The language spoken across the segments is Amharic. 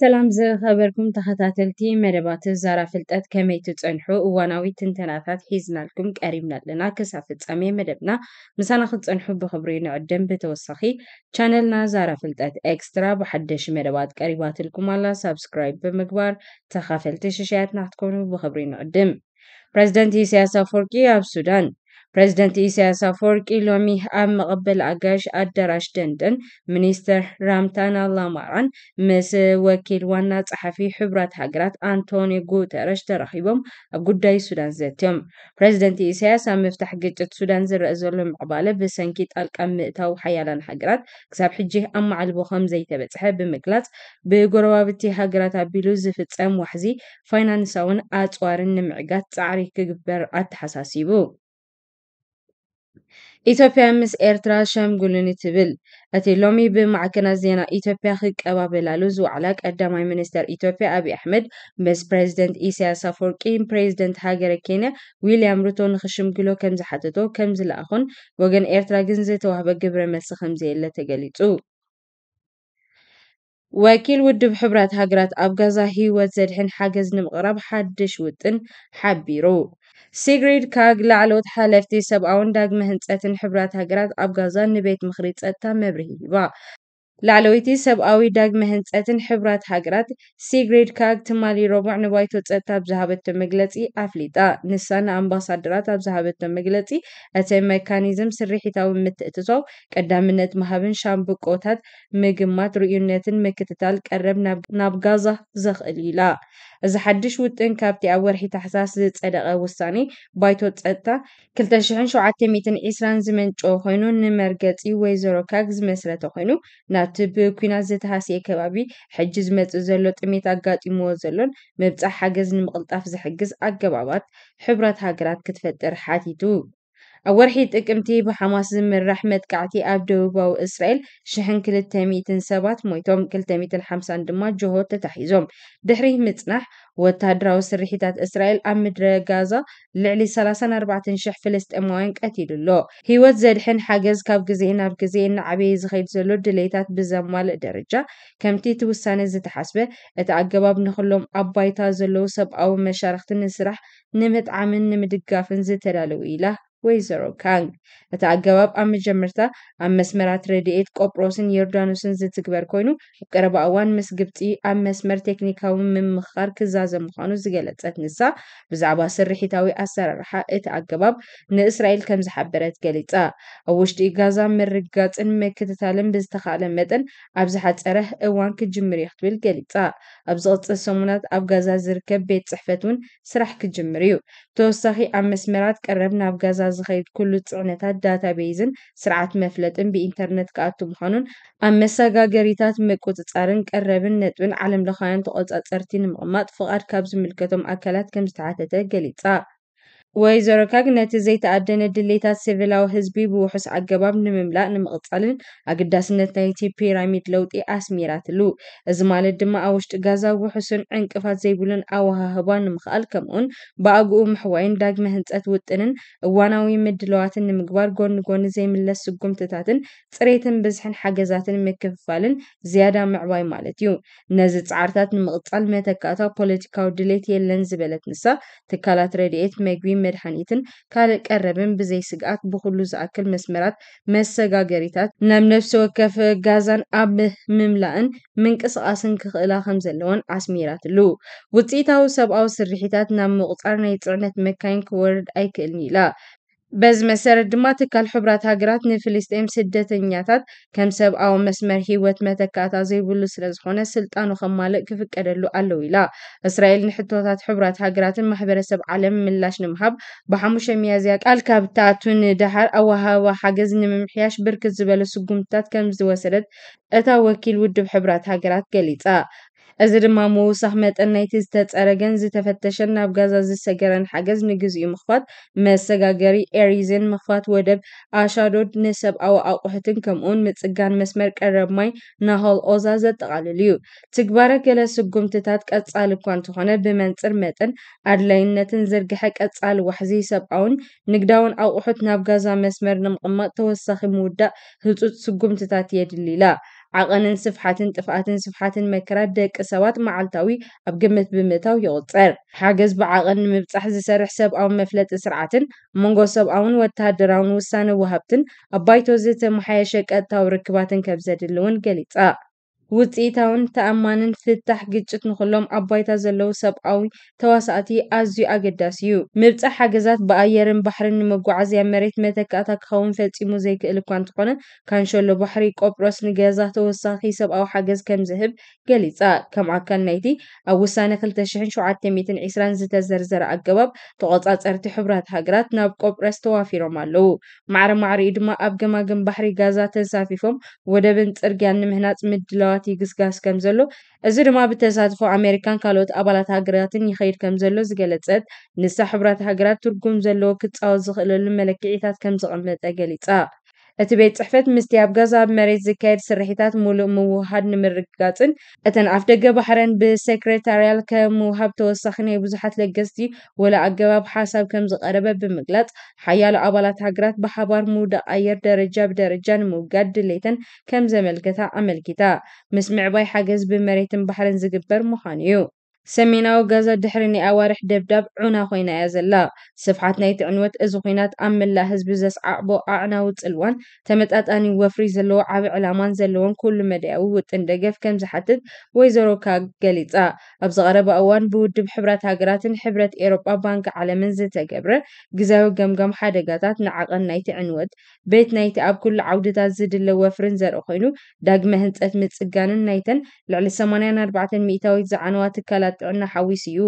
ሰላም ዝኸበርኩም ተኸታተልቲ መደባት ዛራ ፍልጠት ከመይ ትፀንሑ እዋናዊ ትንተናታት ሒዝናልኩም ቀሪብና ኣለና ክሳብ ፍጻሜ መደብና ምሳና ክትፀንሑ ብክብሪ ንዕድም ብተወሳኺ ቻነልና ዛራ ፍልጠት ኤክስትራ ብሓደሽ መደባት ቀሪባትልኩም ኣላ ሳብስክራይብ ብምግባር ተኻፈልቲ ሽሻያት ናትኮኑ ብክብሪ ንዕድም ፕረዚደንት ኢሳያስ ኣፈወርቂ ኣብ ሱዳን ፕረዚደንት ኢሳያስ ኣፈወርቂ ሎሚ ኣብ መቐበል ኣጋሽ ኣዳራሽ ደንደን ሚኒስተር ራምታን ኣላማራን ምስ ወኪል ዋና ፀሓፊ ሕቡራት ሃገራት ኣንቶኒ ጉተረሽ ተራኺቦም ኣብ ጉዳይ ሱዳን ዘትዮም ፕረዚደንት ኢሳያስ ኣብ ምፍታሕ ግጭት ሱዳን ዝረአ ዘሎ ምዕባለ ብሰንኪ ጣልቃ ምእታው ሓያላን ሃገራት ክሳብ ሕጂ ኣብ ኣመዓልቦ ከም ዘይተበፅሐ ብምግላፅ ብጎረባብቲ ሃገራት ኣቢሉ ዝፍፀም ዋሕዚ ፋይናንሳውን ኣፅዋርን ንምዕጋት ፃዕሪ ክግበር ኣተሓሳሲቡ ኢትዮጵያ ምስ ኤርትራ ሸምግሉኒ ትብል እቲ ሎሚ ብማዕከናት ዜና ኢትዮጵያ ክቀባበላሉ ዝዋዕላ ቀዳማይ ሚኒስተር ኢትዮጵያ ኣብ ኣሕመድ ምስ ፕረዚደንት እስያስ ኣፈርቂን ፕሬዚደንት ሃገረ ኬንያ ዊልያም ርቶ ንክሽምግሎ ከምዝሓተቶ ከምዝለኣኹን ወገን ኤርትራ ግን ዘተዋህበ ግብረ መልሲ ከምዘየለ ተገሊፁ ወኪል ውድብ ሕብራት ሃገራት ኣብ ጋዛ ሂወት ዘድሕን ሓገዝ ንምቅራብ ሓደሽ ውጥን ሓቢሩ ሲግሪድ ካግ ላዕለዎት ሓለፍቲ ሰብኣውን ዳግመ ህንፀትን ሕቡራት ሃገራት ኣብ ጋዛ ንቤት ምኽሪ ፀጥታ መብርሂ ሂባ ላዕለወይቲ ሰብኣዊ ዳግመ ህንፀትን ሕቡራት ሃገራት ሲግሬድ ካግ ትማሊ ሮባዕ ንባይቶ ፀጥታ ብዝሃበቶ መግለፂ ኣፍሊጣ። ንሳ ንኣምባሳደራት ኣብ ዝሃበቶ መግለፂ እቲ ሜካኒዝም ስርሒታዊ ምትእትታው ቀዳምነት መሃብን ሻምብቆታት ምግማት ርኡይነትን ምክትታል ቀረብ ናብ ጋዛ ዘኽእል ኢላ እዚ ሓድሽ ውጥን ካብቲ ኣብ ወርሒ ታሕሳስ ዝፀደቐ ውሳኒ ባይቶ ፀጥታ 2720 ዝመንጮ ኮይኑ ንመርገፂ ወይዘሮ ካግ ዝመስረተ ኮይኑ ና እቲ ብኩናት ዝተሃስየ ከባቢ ሕጂ ዝመፅእ ዘሎ ጥሜት ኣጋጢምዎ ዘሎን ምብፃሕ ሓገዝ ንምቅልጣፍ ዝሕግዝ ኣገባባት ሕብረት ሃገራት ክትፈጥር ሓቲቱ ورحي تقمتي بحماس من رحمة كعتي أبدوبا وإسرائيل شحن كل التاميتن سبات مويتوم كل التاميتن حمسان دما جهو تتحيزوم دحري متنح وتادراو سرحيتات إسرائيل أم مدرى غازا لعلي سلاسان أربعة شح فلست أموين كاتيد اللو هيوات زاد حن حاجز كاب جزئين أب جزئين عبي زخيب زلو دليتات بزمال درجة كمتي توسان زت حسبة اتعقباب نخلوم أبايتا زلو سب أو مشارختن نسرح نمت عمن نمت قافن إله ወይዘሮ ካንግ እቲ ኣገባብ ኣብ መጀመርታ ኣብ መስመራት ረድኤት ቆጵሮስን ዮርዳኖስን ዝትግበር ኮይኑ ኣብ ቀረባ እዋን ምስ ግብፂ ኣብ መስመር ቴክኒካዊ ምምኽኻር ክዛዘ ምዃኑ ዝገለፀት ንሳ ብዛዕባ ስርሒታዊ ኣሰራርሓ እቲ ኣገባብ ንእስራኤል ከም ዝሓበረት ገሊፃ ኣብ ውሽጢ ጋዛ ምርጋፅን ምክትታልን ብዝተኻእለ መጠን ኣብ ዝሓፀረ እዋን ክጅምር እዩ ክትብል ገሊፃ ኣብ ዝቕፅል ሰሙናት ኣብ ጋዛ ዝርከብ ቤት ፅሕፈት እውን ስራሕ ክጅምር እዩ ተወሳኺ ኣብ መስመራት ቀረብ ናብ ጋዛ ዝኸይድ ኩሉ ፅዕነታት ዳታቤዝን ስርዓት መፍለጥን ብኢንተርነት ክኣቱ ምዃኑን ኣብ መሰጋገሪታት ምቁፅፃርን ቀረብን ነጥብን ዓለምለኻውያን ተቆፃፀርቲ ንምቕማጥ ፍቓድ ካብ ዝምልከቶም ኣካላት ከም ከምዝተሓተተ ገሊፃ፡፡ ወይዘሮ ካግ ነቲ ዘይተኣደነ ድሌታት ሲቪላዊ ህዝቢ ብውሑስ ኣገባብ ንምምላእ ንምቕፃልን ኣገዳስነት ናይቲ ፒራሚድ ለውጢ ኣስሚራትሉ እዚ ማለት ድማ ኣብ ውሽጢ ጋዛ ውሑስን ዕንቅፋት ዘይብሉን ኣወሃህባ ንምኽኣል ከምኡን ብኣግኡ ምሕዋይን ዳግመ ህንፀት ውጥንን እዋናዊ ምድለዋትን ንምግባር ጎኒ ጎኒ ዘይምለስ ስጉምትታትን ፅሬትን ብዝሕን ሓገዛትን ምክፍፋልን ዝያዳ ምዕባይ ማለት እዩ ነዚ ፃዕርታት ንምቕፃል መተካእታ ፖለቲካዊ ድሌት የለን ዝበለት ንሳ ትካላት ረድኤት መግቢ መድኃኒትን ካልቀረብን ብዘይ ስግኣት ብኩሉ ዝኣክል መስመራት መሰጋገሪታት ናብ ነፍሲ ወከፍ ጋዛን ኣብ ምምላእን ምንቅስቃስን ክኽእላ ከም ዘለዎን ኣስሚራትሉ ውፅኢታዊ ሰብኣዊ ስርሒታት ናብ ምቁፃር ናይ ፅዕነት መካይን ክወርድ ኣይክእልን ኢላ በዚ መሰረት ድማ ትካል ሕቡራት ሃገራት ንፍልስጤም ስደተኛታት ከም ሰብኣዊ መስመር ሂወት መተካእታ ዘይብሉ ስለ ዝኾነ ስልጣኑ ከማልእ ክፍቀደሉ ኣለው ኢላ እስራኤል ንሕቶታት ሕቡራት ሃገራትን ማሕበረሰብ ዓለም ምላሽ ንምሃብ ብሓሙሽተ ሚያዝያ ቃል ካብ እትኣቱ ንዳሓር ኣወሃህባ ሓገዝ ንምምሕያሽ ብርክት ዝበለ ስጉምትታት ከም ዝወሰደት እታ ወኪል ውድብ ሕቡራት ሃገራት ገሊፃ እዚ ድማ ምውሳኽ መጠን ናይቲ ዝተፀረገን ዝተፈተሸን ናብ ጋዛ ዝሰገረን ሓገዝ ንግዚኡ ምኽፋት መሰጋገሪ ኤሪዝን ምኽፋት ወደብ ኣሻዶድ ንሰብኣዊ ኣቑሑትን ከምኡውን ምፅጋን መስመር ቀረብ ማይ ናሆል ኦዛ ዘጠቓልል እዩ ትግባረ ገለ ስጉምትታት ቀጻሊ እኳ እንተኾነ ብመንፅር መጠን ኣድላይነትን ዘርግሐ ቀጻሊ ዋሕዚ ሰብኣውን ንግዳውን ኣቑሑት ናብ ጋዛ መስመር ንምቕማጥ ተወሳኺ ምውዳእ ህፁፅ ስጉምትታት የድሊ ኢላ ዓቐንን ስፍሓትን ጥፍኣትን ስፍሓትን መከራ ደቂ ሰባት መዓልታዊ ኣብ ግምት ብምእታው ይቁፀር ሓገዝ ብዓቐን ንምብፃሕ ዝሰርሕ ሰብኣዊ መፍለጢ ስርዓትን መንጎ ሰብኣውን ወተሃደራውን ውሳነ ወሃብትን ኣብ ባይቶ ዘተመሓየሸ ቀጥታዊ ርክባትን ከም ዘድሊ እውን ገሊፃ ውፅኢታውን ተኣማንን ፍታሕ ግጭት ንኹሎም ኣብ ባይታ ዘለዉ ሰብኣዊ ተዋሳእቲ ኣዝዩ ኣገዳሲ እዩ። ምብፃሕ ሓገዛት ብኣየርን ባሕርን ንመጓዓዝያ መሬት መተካእታ ክኸውን ፈፂሙ ዘይክእል እኳ እንተኾነ ካንሸሎ ባሕሪ ቆጵሮስ ንገዛ ተወሳኺ ሰብኣዊ ሓገዝ ከም ዝህብ ገሊጻ ከም ኣካል ናይቲ ኣብ ውሳነ 2720 ዝተዘርዘረ ኣገባብ ተቆጻጸርቲ ሕቡራት ሃገራት ናብ ቆጵሮስ ተዋፊሮም ኣለዉ። ማዕረ ማዕሪኡ ድማ ኣብ ገማግም ባሕሪ ጋዛ ተንሳፊፎም ወደብን ጽርግያን ንምህናፅ ምድለዋ ሰባት ይግስጋስ ከም ዘሎ እዚ ድማ ብተሳትፎ ኣሜሪካን ካልኦት ኣባላት ሃገራትን ይኸይድ ከም ዘሎ ዝገለፀት ንሳ ሕቡራት ሃገራት ትርጉም ዘለዎ ክፃወት ዝኽእለሉ መለክዒታት ከም ዝቐመጠ ገሊፃ እቲ ቤት ፅሕፈት ምስቲ ኣብ ጋዛ ኣብ መሬት ዝካየድ ስርሒታት ሙሉእ ምውሃድ ንምርግጋፅን እተን ኣፍ ደገ ባሕረን ብሴክሬታርያል ምውሃብ ተወሳኺ ናይ ብዙሓት ለገስቲ ወላ ኣገባብ ሓሳብ ከም ዝቀረበ ብምግላፅ ሓያሉ ኣባላት ሃገራት ብሓባር ምውዳቅ ኣየር ደረጃ ብደረጃ ንምውጋድ ድሌተን ከም ዘመልከታ ኣመልኪታ ምስ ምዕባይ ሓገዝ ብመሬትን ባሕርን ዝግበር ምዃኑ እዩ ሰሜናዊ ጋዛ ድሕሪ ናይ ኣዋርሕ ደብዳብ ዑና ኮይና እያ ዘላ ስፍሓት ናይቲ ዕንወት እዚ ኮይናት ኣብ ምላእ ህዝቢ ዘስዓቦ ኣዕናዊ ፅልዋን ተመጣጣኒ ወፍሪ ዘለዎ ዓብ ዕላማን ዘለዎን ኩሉ መድያዊ ውጥን ደገፍ ከምዝሓትት ወይዘሮ ካ ገሊፃ ኣብዚ ቀረባ እዋን ብውድብ ሕብራት ሃገራትን ሕብረት ኤሮጳ ባንኪ ዓለምን ዝተገብረ ግዛያዊ ገምጋም ሓደጋታት ንዓቐን ናይቲ ዕንወት ቤት ናይቲ ኣብ ኩሉ ዓውድታት ዝድለ ወፍሪን ዘርኢ ኮይኑ ዳግመ ህንፀት ምፅጋንን ናይተን ልዕሊ 8ን ኣርባ ሚታዊት ዝዓነዋ ትካላት ጥዕና ሓዊስ እዩ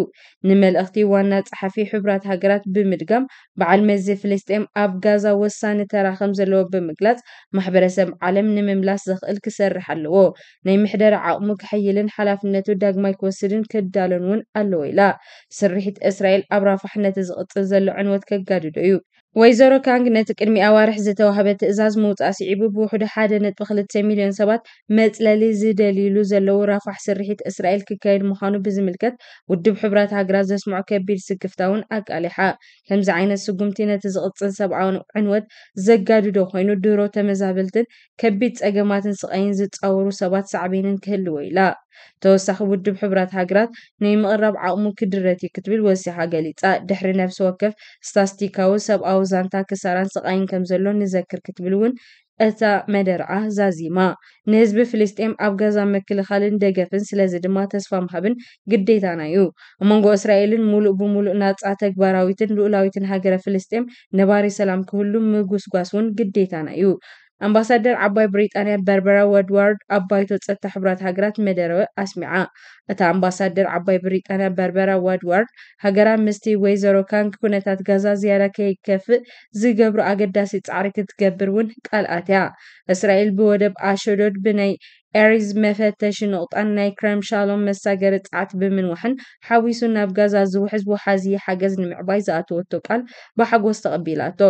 ንመልእኽቲ ዋና ፀሓፊ ሕብራት ሃገራት ብምድጋም በዓል መዘ ፍልስጥም ኣብ ጋዛ ወሳኒ ተራከም ዘለዎ ብምግላፅ ማሕበረሰብ ዓለም ንምምላስ ዝኽእል ክሰርሕ ኣለዎ ናይ ምሕደሪ ዓቅሙ ክሕይልን ሓላፍነቱ ዳግማይ ክወስድን ክዳልን እውን ኣለዎ ኢላ ስርሒት እስራኤል ኣብ ራፋሕነት ዝቅፅል ዘሎ ዕንወት ከጋድዶ እዩ ወይዘሮ ካንግ ነቲ ቅድሚ ኣዋርሕ ዝተዋህበ ትእዛዝ ምውፃእ ስዒቡ ብውሕዱ ሓደ ነጥቢ ክልተ ሚልዮን ሰባት መፅለሊ ዝደልይሉ ዘለው ራፋሕ ስርሒት እስራኤል ክካየድ ምዃኑ ብዝምልከት ውድብ ሕቡራት ሃገራት ዘስምዖ ከቢድ ስግፍታ እውን ኣቃሊሓ ከምዚ ዓይነት ስጉምቲ ነቲ ዝቕፅል ሰብኣዊ ዕንወት ዘጋድዶ ኮይኑ ድሮ ተመዛበልትን ከቢድ ፀገማትን ስቃይን ዝፃወሩ ሰባት ሳዕቤንን ክህልዎ ኢላ ተወሳኺ ውድብ ሕቡራት ሃገራት ናይ ምቕራብ ዓቕሙ ክድረት እዩ ክትብል ወሲኻ ገሊጻ ድሕሪ ነፍሲ ወከፍ ስታስቲካዊ ሰብኣዊ ዛንታ ክሳራን ስቓይን ከም ዘሎ ንዘክር ክትብል እውን እታ መደርዓ ዛዚማ ንህዝቢ ፍልስጤም ኣብ ገዛ ምክልኻልን ደገፍን ስለዚ ድማ ተስፋ ምሃብን ግዴታና እዩ ኣብ መንጎ እስራኤልን ሙሉእ ብሙሉእ ናፃ ተግባራዊትን ልኡላዊትን ሃገረ ፍልስጤም ነባሪ ሰላም ክህሉ ምጉስጓስ እውን ግዴታና እዩ ኣምባሳደር ዓባይ ብሪጣንያ በርበራ ወድዋርድ ኣብ ባይቶ ፀጥታ ሕቡራት ሃገራት መደረበ ኣስሚዓ እታ ኣምባሳደር ዓባይ ብሪጣንያ በርበራ ወድዋርድ ሃገራ ምስቲ ወይዘሮ ካንግ ኩነታት ጋዛ ዝያዳ ከይከፍእ ዝገብሩ ኣገዳሲ ፃዕሪ ክትገብር እውን ቃል ኣትያ እስራኤል ብወደብ ኣሸዶድ ብናይ ኣሪዝ መፈተሽ ንቁጣን ናይ ክራምሻሎም መሳገሪ ፃዓቲ ብምንዋሕን ሓዊሱ ናብ ጋዛ ዝውሕዝ ወሓዝ ሓገዝ ንምዕባይ ዝኣትወቶ ቃል ብሓጎስ ተቀቢላቶ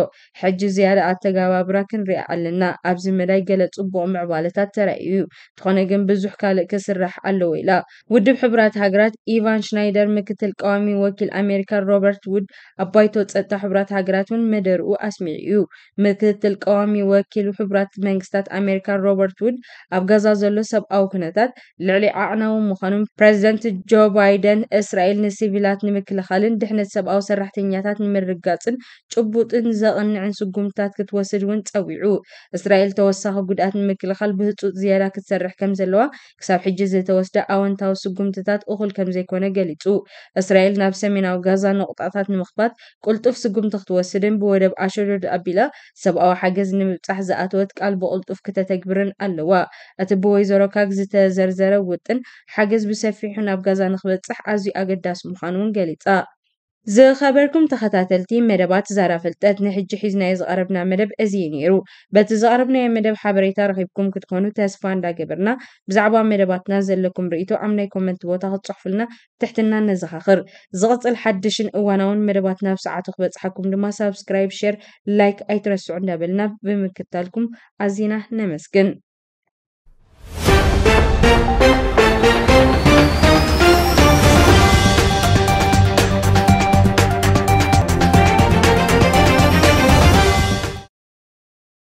ሕጂ ዝያደ ኣተጋባብራ ክንርኢ ኣለና ኣብዚ መዳይ ገለ ፅቡቅ ምዕባለታት ተራእዩ እዩ ትኾነ ግን ብዙሕ ካልእ ክስራሕ ኣለዎ ኢላ ውድብ ሕብራት ሃገራት ኢቫን ሽናይደር ምክትል ቃዋሚ ወኪል ኣሜሪካ ሮበርት ዉድ ኣ ባይቶ ፀጥታ ሕብራት ሃገራት ውን መደርኡ ኣስሚዑ እዩ ምክትል ቃዋሚ ወኪል ሕራት መንግስታት ኣሜሪካ ሮበርት ዉድ ኣብ ጋዛ ዘሎ ሰብኣዊ ኩነታት ልዕሊ ዓቕናዊ ምዃኑን ፕረዚደንት ጆ ባይደን እስራኤል ንሲቪላት ንምክልኻልን ድሕነት ሰብኣዊ ሰራሕተኛታት ንምርጋፅን ጭቡጥን ዘቕንዕን ስጉምታት ክትወስድ እውን ፀዊዑ እስራኤል ተወሳኺ ጉድኣት ንምክልኻል ብህፁፅ ዝያዳ ክትሰርሕ ከም ዘለዋ ክሳብ ሕጂ ዝተወስደ ኣወንታዊ ስጉምትታት እኹል ከም ዘይኮነ ገሊጹ እስራኤል ናብ ሰሜናዊ ጋዛ ነቑጣታት ንምኽፋት ቁልጡፍ ስጉምቲ ክትወስድን ብወደብ ኣሸዶድ ኣቢላ ሰብኣዊ ሓገዝ ንምብፃሕ ዝኣተወት ቃል ብቕልጡፍ ክተተግብርን ኣለዋ እቲ ወይዘሮ ካግ ዝተዘርዘረ ውጥን ሓገዝ ብሰፊሑ ናብ ገዛ ንክበፅሕ ኣዝዩ ኣገዳሲ ምዃኑ እውን ገሊፃ ዝኸበርኩም ተኸታተልቲ መደባት ዛራ ፍልጠት ንሕጂ ሒዝናዮ ዝቐረብና መደብ እዚ ነይሩ በቲ ዝቐረብናዮ መደብ ሓበሬታ ረኺብኩም ክትኮኑ ተስፋ እንዳገበርና ብዛዕባ መደባትና ዘለኩም ርእቶ ኣብ ናይ ኮመንት ቦታ ክትፅሕፉልና ትሕትና ነዘኻኽር ዝቕፅል ሓድሽን እዋናውን መደባትና ብሰዓቱ ክበፅሓኩም ድማ ሳብስክራይብ ሸር ላይክ ኣይትረስዑ እንዳበልና ብምክታልኩም ኣዚና ነመስግን Thank you.